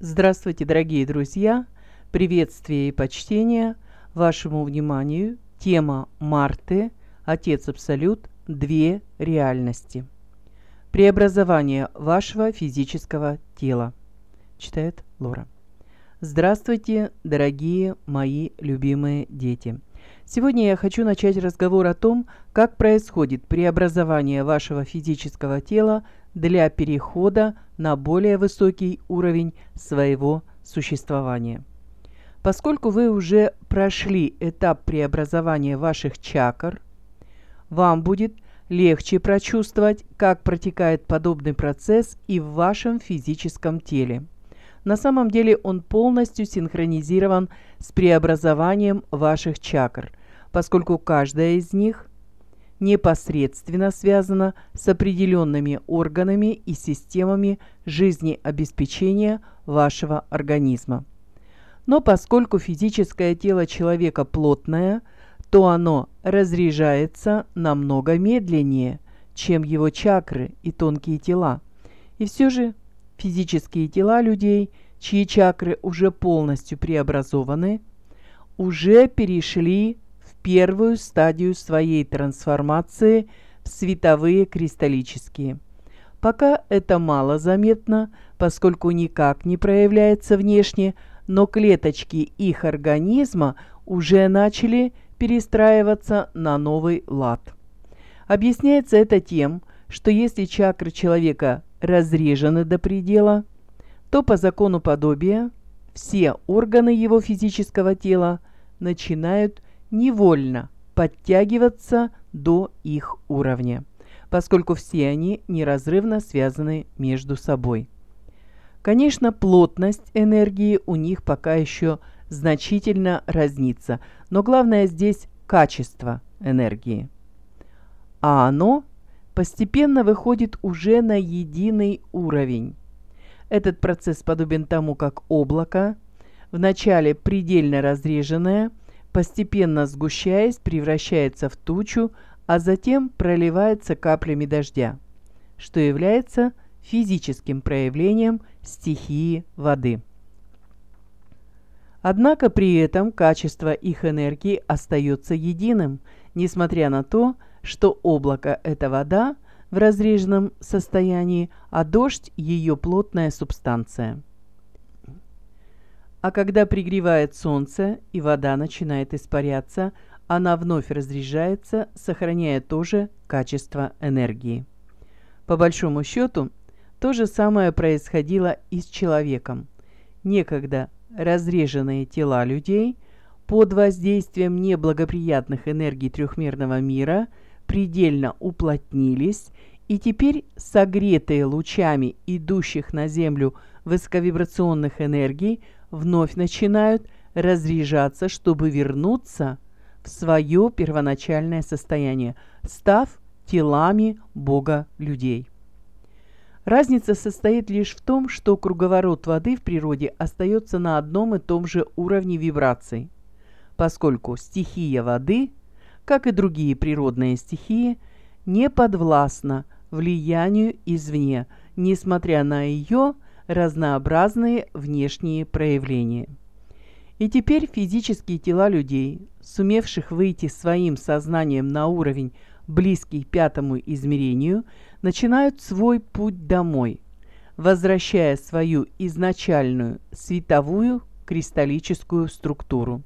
Здравствуйте, дорогие друзья! Приветствие и почтение вашему вниманию. Тема Марты «Отец Абсолют. Две реальности». Преобразование вашего физического тела. Читает Лора. Здравствуйте, дорогие мои любимые дети! Сегодня я хочу начать разговор о том, как происходит преобразование вашего физического тела для перехода на более высокий уровень своего существования. Поскольку вы уже прошли этап преобразования ваших чакр, вам будет легче прочувствовать, как протекает подобный процесс и в вашем физическом теле. На самом деле он полностью синхронизирован с преобразованием ваших чакр поскольку каждая из них непосредственно связана с определенными органами и системами жизнеобеспечения вашего организма. Но поскольку физическое тело человека плотное, то оно разряжается намного медленнее, чем его чакры и тонкие тела. И все же физические тела людей, чьи чакры уже полностью преобразованы, уже перешли первую стадию своей трансформации в световые кристаллические. Пока это мало заметно, поскольку никак не проявляется внешне, но клеточки их организма уже начали перестраиваться на новый лад. Объясняется это тем, что если чакры человека разрежены до предела, то по закону подобия все органы его физического тела начинают невольно подтягиваться до их уровня, поскольку все они неразрывно связаны между собой. Конечно, плотность энергии у них пока еще значительно разнится, но главное здесь качество энергии. А оно постепенно выходит уже на единый уровень. Этот процесс подобен тому, как облако, вначале предельно разреженное – постепенно сгущаясь, превращается в тучу, а затем проливается каплями дождя, что является физическим проявлением стихии воды. Однако при этом качество их энергии остается единым, несмотря на то, что облако – это вода в разреженном состоянии, а дождь – ее плотная субстанция. А когда пригревает солнце и вода начинает испаряться, она вновь разряжается, сохраняя тоже качество энергии. По большому счету, то же самое происходило и с человеком. Некогда разреженные тела людей под воздействием неблагоприятных энергий трехмерного мира предельно уплотнились и теперь согретые лучами идущих на Землю высоковибрационных энергий – вновь начинают разряжаться, чтобы вернуться в свое первоначальное состояние, став телами Бога людей. Разница состоит лишь в том, что круговорот воды в природе остается на одном и том же уровне вибраций, поскольку стихия воды, как и другие природные стихии, не подвластна влиянию извне, несмотря на ее разнообразные внешние проявления. И теперь физические тела людей, сумевших выйти своим сознанием на уровень, близкий пятому измерению, начинают свой путь домой, возвращая свою изначальную световую кристаллическую структуру.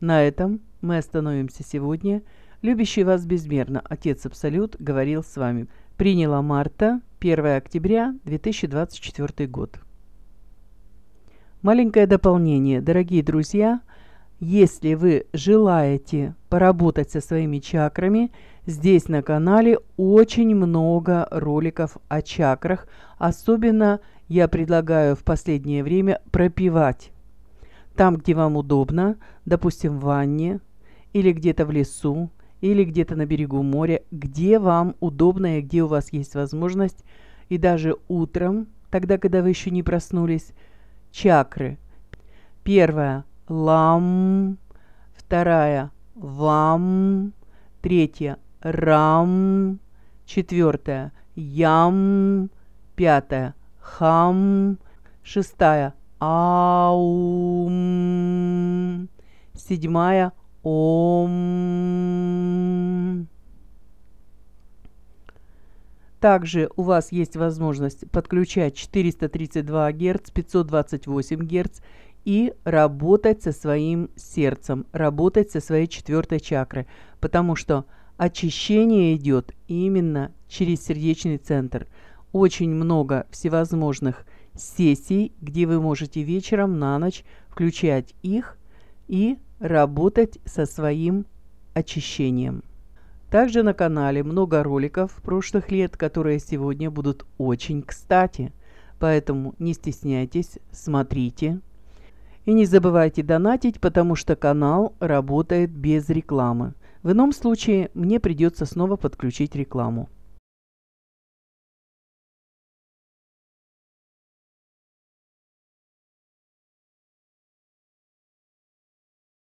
На этом мы остановимся сегодня. Любящий вас безмерно Отец Абсолют говорил с вами – Приняла марта, 1 октября 2024 год. Маленькое дополнение. Дорогие друзья, если вы желаете поработать со своими чакрами, здесь на канале очень много роликов о чакрах. Особенно я предлагаю в последнее время пропивать. Там, где вам удобно, допустим, в ванне или где-то в лесу, или где-то на берегу моря, где вам удобно и где у вас есть возможность. И даже утром, тогда, когда вы еще не проснулись, чакры. Первая – лам, вторая – вам, третья – рам, четвертая – ям, пятая – хам, шестая – аум, седьмая – Ом. Также у вас есть возможность подключать 432 Гц, 528 Гц и работать со своим сердцем, работать со своей четвертой чакрой, потому что очищение идет именно через сердечный центр. Очень много всевозможных сессий, где вы можете вечером на ночь включать их и работать со своим очищением. Также на канале много роликов прошлых лет, которые сегодня будут очень кстати. Поэтому не стесняйтесь, смотрите. И не забывайте донатить, потому что канал работает без рекламы. В ином случае мне придется снова подключить рекламу.